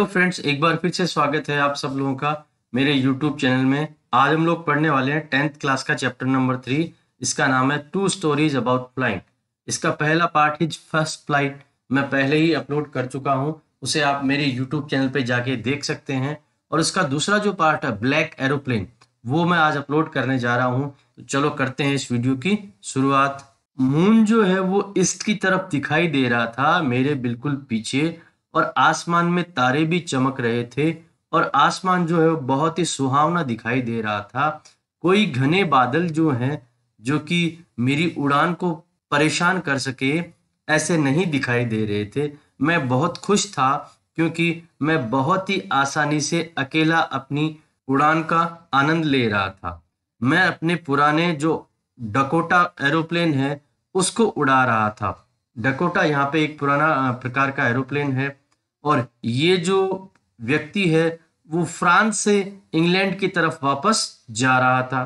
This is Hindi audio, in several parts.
हेलो फ्रेंड्स एक बार फिर से स्वागत है आप सब लोगों का मेरे यूट्यूब चैनल में आज हम लोग पढ़ने वाले हैं टेंथ क्लास का चैप्टर नंबर थ्री इसका नाम है टू स्टोरीज अबाउट फ्लाइट इसका पहला पार्ट हिज फर्स्ट फ्लाइट मैं पहले ही अपलोड कर चुका हूं उसे आप मेरे यूट्यूब चैनल पर जाके देख सकते हैं और इसका दूसरा जो पार्ट है ब्लैक एरोप्लेन वो मैं आज अपलोड करने जा रहा हूँ तो चलो करते हैं इस वीडियो की शुरुआत मून जो है वो ईस्ट की तरफ दिखाई दे रहा था मेरे बिल्कुल पीछे और आसमान में तारे भी चमक रहे थे और आसमान जो है वो बहुत ही सुहावना दिखाई दे रहा था कोई घने बादल जो हैं जो कि मेरी उड़ान को परेशान कर सके ऐसे नहीं दिखाई दे रहे थे मैं बहुत खुश था क्योंकि मैं बहुत ही आसानी से अकेला अपनी उड़ान का आनंद ले रहा था मैं अपने पुराने जो डकोटा एरोप्लेन है उसको उड़ा रहा था डकोटा यहाँ पे एक पुराना प्रकार का एरोप्लेन है और ये जो व्यक्ति है वो फ्रांस से इंग्लैंड की तरफ वापस जा रहा था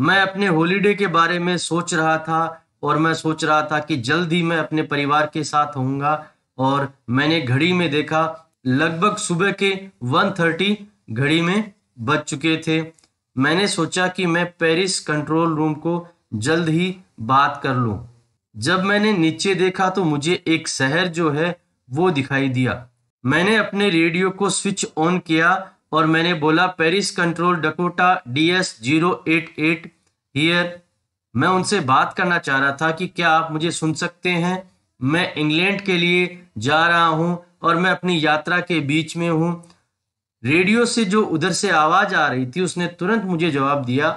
मैं अपने हॉलीडे के बारे में सोच रहा था और मैं सोच रहा था कि जल्द ही मैं अपने परिवार के साथ होऊंगा और मैंने घड़ी में देखा लगभग सुबह के 1:30 घड़ी में बज चुके थे मैंने सोचा कि मैं पेरिस कंट्रोल रूम को जल्द ही बात कर लूं। जब मैंने नीचे देखा तो मुझे एक शहर जो है वो दिखाई दिया मैंने अपने रेडियो को स्विच ऑन किया और मैंने बोला Paris control Dakota D S zero eight eight here मैं उनसे बात करना चाह रहा था कि क्या आप मुझे सुन सकते हैं मैं इंग्लैंड के लिए जा रहा हूं और मैं अपनी यात्रा के बीच में हूं रेडियो से जो उधर से आवाज़ आ रही थी उसने तुरंत मुझे जवाब दिया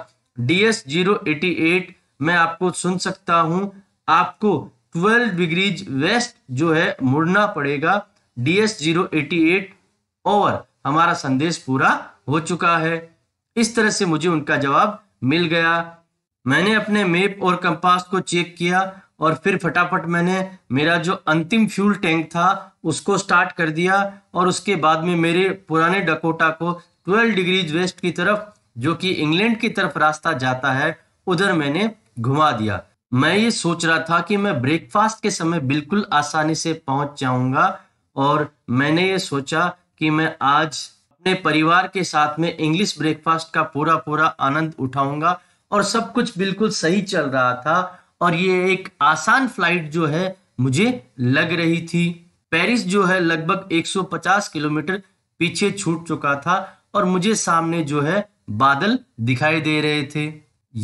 D S zero eighty eight मैं आपको सुन सकता हूँ आपको ट्वेल्व डिग्रीज वेस्ट जो है मुड़ना पड़ेगा डीएस जीरो एटी एट और हमारा संदेश पूरा हो चुका है इस तरह से मुझे उनका जवाब मिल गया मैंने अपने मेप और कंपास को चेक किया और फिर फटाफट मैंने मेरा जो अंतिम फ्यूल टैंक था उसको स्टार्ट कर दिया और उसके बाद में मेरे पुराने डकोटा को 12 डिग्रीज वेस्ट की तरफ जो कि इंग्लैंड की तरफ रास्ता जाता है उधर मैंने घुमा दिया मैं ये सोच रहा था कि मैं ब्रेकफास्ट के समय बिल्कुल आसानी से पहुंच जाऊंगा और मैंने ये सोचा कि मैं आज अपने परिवार के साथ में इंग्लिश ब्रेकफास्ट का पूरा पूरा आनंद उठाऊंगा और सब कुछ बिल्कुल सही चल रहा था और ये एक आसान फ्लाइट जो है मुझे लग रही थी पेरिस जो है लगभग 150 किलोमीटर पीछे छूट चुका था और मुझे सामने जो है बादल दिखाई दे रहे थे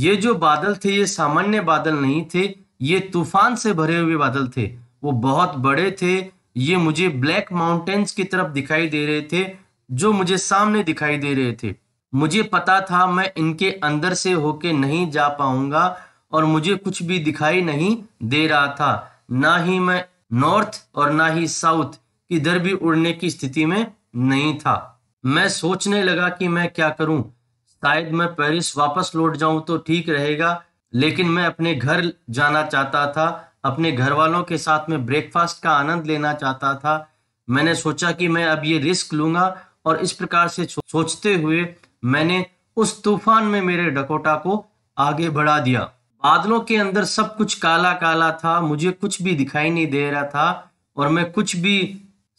ये जो बादल थे ये सामान्य बादल नहीं थे ये तूफान से भरे हुए बादल थे वो बहुत बड़े थे ये मुझे ब्लैक माउंटेन्स की तरफ दिखाई दे रहे थे जो मुझे सामने दिखाई दे रहे थे मुझे पता था मैं इनके अंदर से होके नहीं जा पाऊंगा और मुझे कुछ भी दिखाई नहीं दे रहा था ना ही मैं नॉर्थ और ना ही साउथ किधर भी उड़ने की स्थिति में नहीं था मैं सोचने लगा कि मैं क्या करूं शायद मैं पेरिस वापस लौट जाऊं तो ठीक रहेगा लेकिन मैं अपने घर जाना चाहता था अपने घर वालों के साथ में ब्रेकफास्ट का आनंद लेना चाहता था मैंने सोचा कि मैं अब ये रिस्क लूंगा और इस प्रकार से सोचते हुए मैंने उस तूफान में मेरे डकोटा को आगे बढ़ा दिया बादलों के अंदर सब कुछ काला काला था मुझे कुछ भी दिखाई नहीं दे रहा था और मैं कुछ भी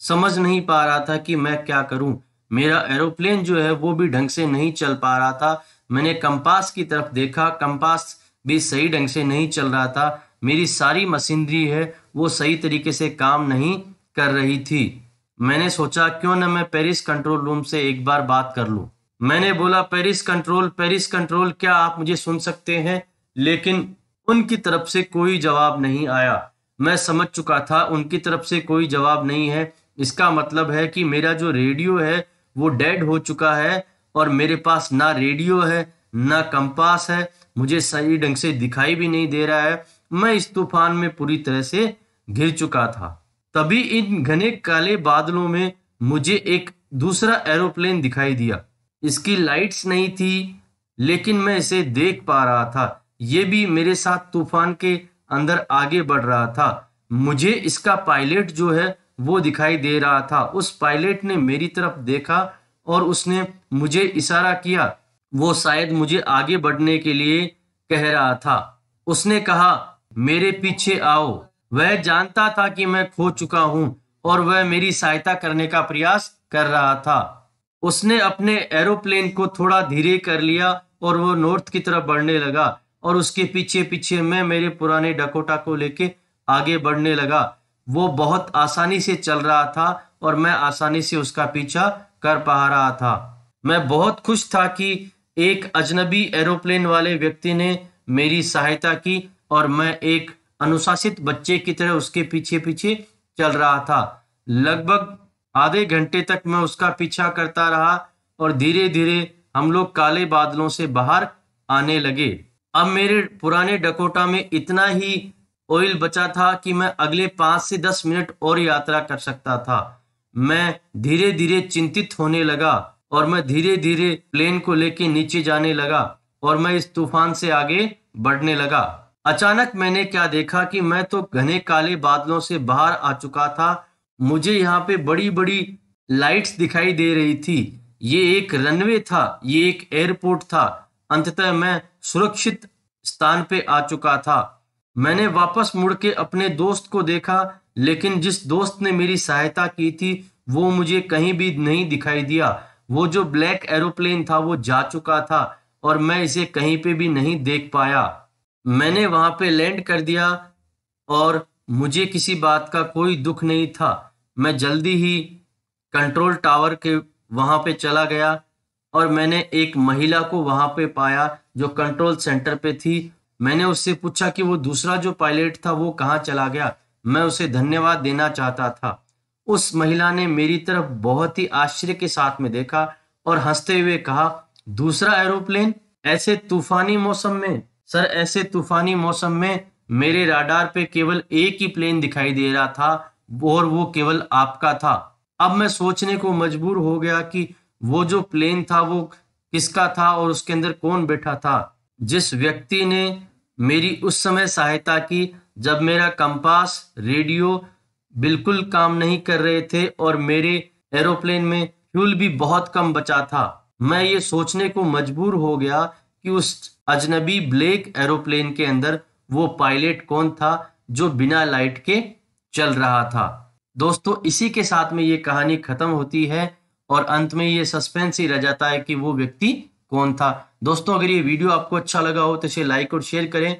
समझ नहीं पा रहा था कि मैं क्या करूं मेरा एरोप्लेन जो है वो भी ढंग से नहीं चल पा रहा था मैंने कंपास की तरफ देखा कंपास भी सही ढंग से नहीं चल रहा था मेरी सारी मशीनरी है वो सही तरीके से काम नहीं कर रही थी मैंने सोचा क्यों न मैं पेरिस कंट्रोल रूम से एक बार बात कर लूं मैंने बोला पेरिस कंट्रोल पेरिस कंट्रोल क्या आप मुझे सुन सकते हैं लेकिन उनकी तरफ से कोई जवाब नहीं आया मैं समझ चुका था उनकी तरफ से कोई जवाब नहीं है इसका मतलब है कि मेरा जो रेडियो है वो डेड हो चुका है और मेरे पास ना रेडियो है ना कंपास है मुझे सही ढंग से दिखाई भी नहीं दे रहा है मैं इस तूफान में पूरी तरह से घिर चुका था तभी इन घने काले बादलों में मुझे एक दूसरा एरोप्लेन दिखाई दिया इसकी लाइट्स नहीं थी लेकिन मैं इसे देख पा रहा था ये भी मेरे साथ तूफान के अंदर आगे बढ़ रहा था मुझे इसका पायलट जो है वो दिखाई दे रहा था उस पायलट ने मेरी तरफ देखा और उसने मुझे इशारा किया वो शायद मुझे आगे बढ़ने के लिए कह रहा था उसने कहा मेरे पीछे आओ वह जानता था कि मैं खो चुका हूं और वह मेरी सहायता करने का प्रयास कर रहा था उसने अपने एरोप्लेन को थोड़ा धीरे कर लिया और वह नॉर्थ की तरफ बढ़ने लगा और उसके पीछे पीछे मैं मेरे पुराने डकोटा को लेके आगे बढ़ने लगा वो बहुत आसानी से चल रहा था और मैं आसानी से उसका पीछा कर पा रहा था मैं बहुत खुश था कि एक अजनबी एरोप्लेन वाले व्यक्ति ने मेरी सहायता की और मैं एक अनुशासित बच्चे की तरह उसके पीछे पीछे चल रहा था लगभग आधे घंटे तक मैं उसका पीछा करता रहा और धीरे धीरे हम लोग काले बादलों से बाहर आने लगे अब मेरे पुराने डकोटा में इतना ही ऑयल बचा था कि मैं अगले पाँच से दस मिनट और यात्रा कर सकता था मैं धीरे धीरे चिंतित होने लगा और मैं धीरे धीरे प्लेन को लेके नीचे जाने लगा और मैं इस तूफान से आगे बढ़ने लगा अचानक मैंने क्या देखा कि मैं तो घने काले बादलों से बाहर आ चुका था मुझे यहाँ पे बड़ी बड़ी लाइट्स दिखाई दे रही थी ये एक रनवे था ये एक एयरपोर्ट था अंततः मैं सुरक्षित स्थान पे आ चुका था मैंने वापस मुड़ के अपने दोस्त को देखा लेकिन जिस दोस्त ने मेरी सहायता की थी वो मुझे कहीं भी नहीं दिखाई दिया वो जो ब्लैक एरोप्लेन था वो जा चुका था और मैं इसे कहीं पे भी नहीं देख पाया मैंने वहां पे लैंड कर दिया और मुझे किसी बात का कोई दुख नहीं था मैं जल्दी ही कंट्रोल टावर के वहां पे चला गया और मैंने एक महिला को वहां पे पाया जो कंट्रोल सेंटर पे थी मैंने उससे पूछा कि वो दूसरा जो पायलट था वो कहाँ चला गया मैं उसे धन्यवाद देना चाहता था उस महिला ने मेरी तरफ बहुत ही आश्चर्य के साथ में देखा और हंसते हुए कहा दूसरा एरोप्लेन ऐसे तूफानी मौसम में सर ऐसे तूफानी मौसम में मेरे राडार पे केवल एक ही प्लेन दिखाई दे रहा था और वो केवल आपका था अब मैं सोचने को मजबूर हो गया कि वो जो प्लेन था वो किसका था और उसके अंदर कौन बैठा था जिस व्यक्ति ने मेरी उस समय सहायता की जब मेरा कंपास रेडियो बिल्कुल काम नहीं कर रहे थे और मेरे एरोप्लेन में फ्यूल भी बहुत कम बचा था मैं ये सोचने को मजबूर हो गया कि उस अजनबी ब्लैक एरोप्लेन के अंदर वो पायलट कौन था जो बिना लाइट के चल रहा था दोस्तों इसी के साथ में ये कहानी खत्म होती है और अंत में ये सस्पेंस ही रह जाता है कि वो व्यक्ति कौन था दोस्तों अगर ये वीडियो आपको अच्छा लगा हो तो इसे लाइक और शेयर करें